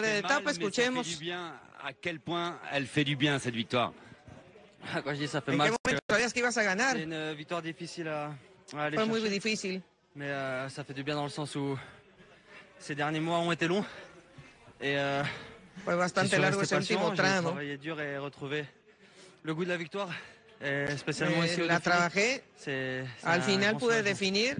mal, parce que ça fait du bien. À quel point elle fait du bien cette victoire ah, Quand je dis ça fait mal. C'est une euh, victoire difficile à, à aller Fue chercher. Difficile. Mais euh, ça fait du bien dans le sens où ces derniers mois ont été longs et euh, Fue bastante largo ese último tramo. Travaillé dur et retrouver le goût de la victoire. Et spécialement ici au la défi. trabajé. C'est- Al final pude définir. definir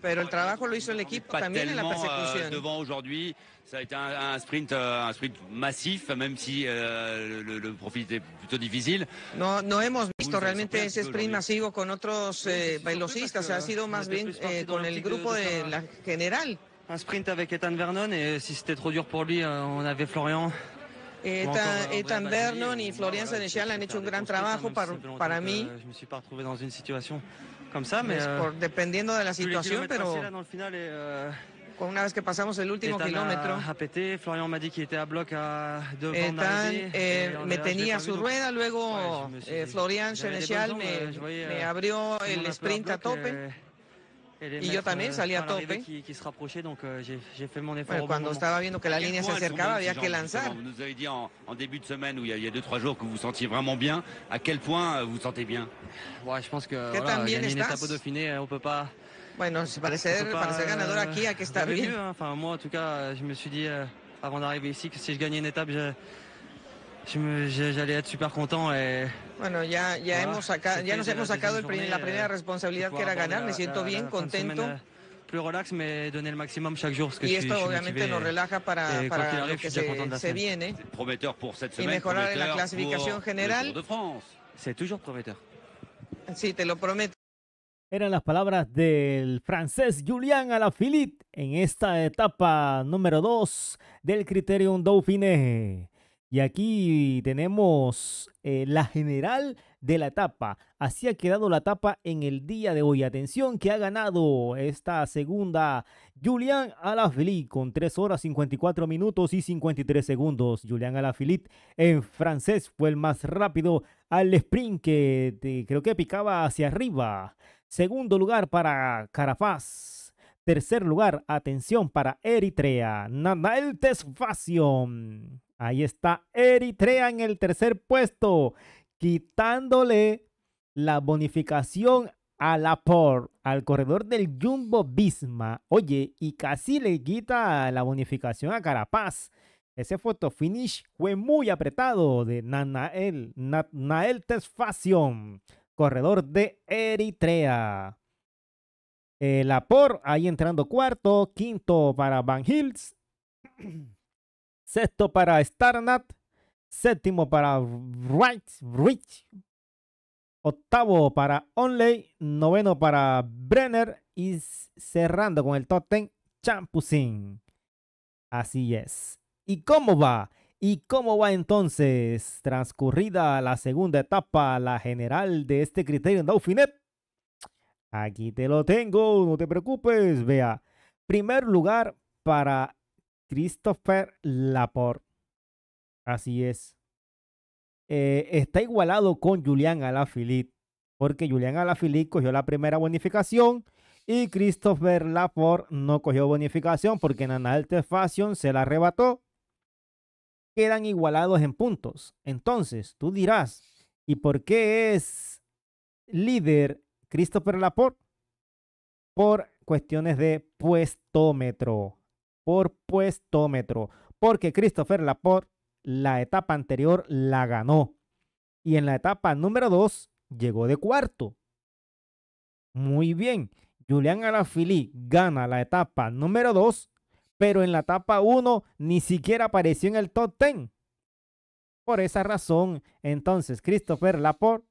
Pero el trabajo lo hizo el equipo también en la euh, persecución. devant aujourd'hui, ça a été un, sprint, euh, un sprint massif même si euh, le, le, profil était plutôt difficile. No, no hemos visto realmente ese sprint masivo con otros eh, velocistas, ha sido más bien eh, con el grupo de la general. Un sprint avec Ethan Vernon et si c'était trop dur pour lui, on avait Florian. Ethan Vernon y Florian Senechal han hecho un gran trabajo para, para mí. me suis dans une situation. Euh, dependiendo de la situación, pero euh, con una vez que pasamos el último kilómetro. Florian me tenía su rueda, luego eh, Florian Chenechal me, me, euh, abrió el sprint a tope. Et moi yo también euh, salí a Qui, se rapprochait, donc euh, j'ai fait mon effort. Bueno, cuando bon estaba viendo que la línea se acercaba, había que lanzar. Vous nous avez dit en, début de semaine, il y a 2-3 jours, que vous vous sentiez vraiment bien. À quel point euh, vous vous sentez bien Je pense que voilà, bien une étape au Dauphiné, on peut pas. pareil, parecer, pas, parecer ganador aquí, hay que estar bien. Mieux, hein. moi, en tout cas, je me suis dit avant d'arriver ici que si je gagnais une étape, j'allais être super content et Bueno, ya, ya, ah, hemos sacado, ya nos hemos sacado la primera eh, responsabilidad que era ganar. Me siento bien, contento. y esto obviamente nos relaja para, que se, se viene. Y mejorar en la clasificación general. Sí, te lo prometo. Eran las palabras del francés Julian Alaphilippe en esta etapa número 2 del Criterium Dauphiné. Y aquí tenemos eh, la general de la etapa. Así ha quedado la etapa en el día de hoy. Atención que ha ganado esta segunda Julián Alaphilippe con 3 horas 54 minutos y 53 segundos. Julián Alaphilippe en francés fue el más rápido al sprint que creo que picaba hacia arriba. Segundo lugar para Carapaz. Tercer lugar, atención para Eritrea, Nanael Tesfacion. Ahí está Eritrea en el tercer puesto, quitándole la bonificación a la por, al corredor del Jumbo Bisma. Oye, y casi le quita la bonificación a Carapaz. Ese foto finish fue muy apretado de Nanael, Nanael corredor de Eritrea. Eh, por ahí entrando cuarto. Quinto para Van Hills. Sexto para Starnat. Séptimo para Wright. Octavo para Only, Noveno para Brenner. Y cerrando con el top Ten Champusin. Así es. ¿Y cómo va? ¿Y cómo va entonces? Transcurrida la segunda etapa, la general de este criterio en Dauphinet Aquí te lo tengo, no te preocupes. Vea, primer lugar para Christopher Laporte. Así es. Eh, está igualado con Julián Alaphilippe, porque Julián Alaphilippe cogió la primera bonificación y Christopher Laporte no cogió bonificación porque Nanalte Fashion se la arrebató. Quedan igualados en puntos. Entonces, tú dirás, ¿y por qué es líder Christopher Laporte por cuestiones de puestómetro. Por puestómetro. Porque Christopher Laporte la etapa anterior la ganó. Y en la etapa número 2 llegó de cuarto. Muy bien. Julián Alaphilippe gana la etapa número 2, pero en la etapa 1 ni siquiera apareció en el top 10. Por esa razón, entonces Christopher Laporte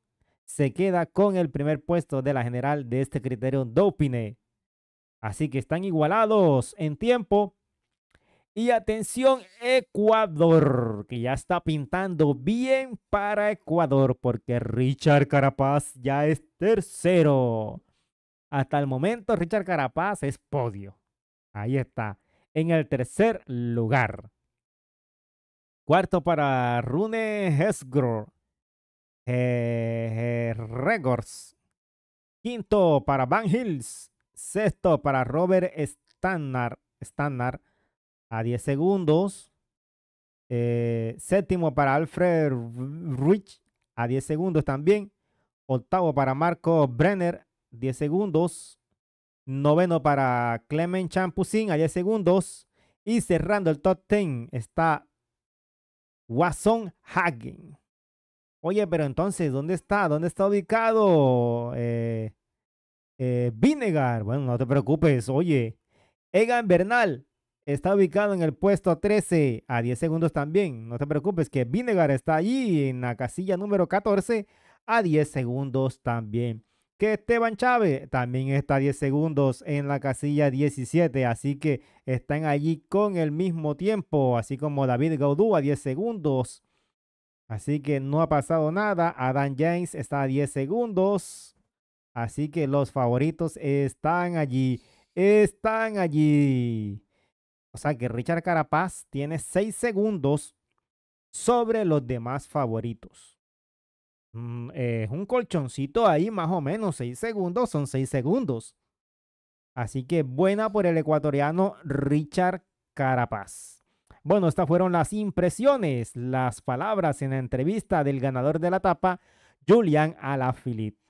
se queda con el primer puesto de la general de este criterio Dopine. Así que están igualados en tiempo. Y atención Ecuador, que ya está pintando bien para Ecuador porque Richard Carapaz ya es tercero. Hasta el momento Richard Carapaz es podio. Ahí está, en el tercer lugar. Cuarto para Rune Hesgro. Eh, eh, Records. Quinto para Van Hills. Sexto para Robert Stannard. Standard a 10 segundos. Eh, séptimo para Alfred Rich a 10 segundos también. Octavo para Marco Brenner, 10 segundos. Noveno para Clement Champusin a 10 segundos. Y cerrando el top 10 está wasson Hagen Oye, pero entonces, ¿dónde está? ¿Dónde está ubicado eh, eh, Vinegar? Bueno, no te preocupes, oye. Egan Bernal está ubicado en el puesto 13, a 10 segundos también. No te preocupes, que Vinegar está allí en la casilla número 14, a 10 segundos también. Que Esteban Chávez también está a 10 segundos en la casilla 17, así que están allí con el mismo tiempo, así como David Gaudú a 10 segundos. Así que no ha pasado nada. Adam James está a 10 segundos. Así que los favoritos están allí. Están allí. O sea que Richard Carapaz tiene 6 segundos sobre los demás favoritos. Mm, es un colchoncito ahí, más o menos. 6 segundos son 6 segundos. Así que buena por el ecuatoriano Richard Carapaz. Bueno, estas fueron las impresiones, las palabras en la entrevista del ganador de la etapa, Julian Alaphilippe.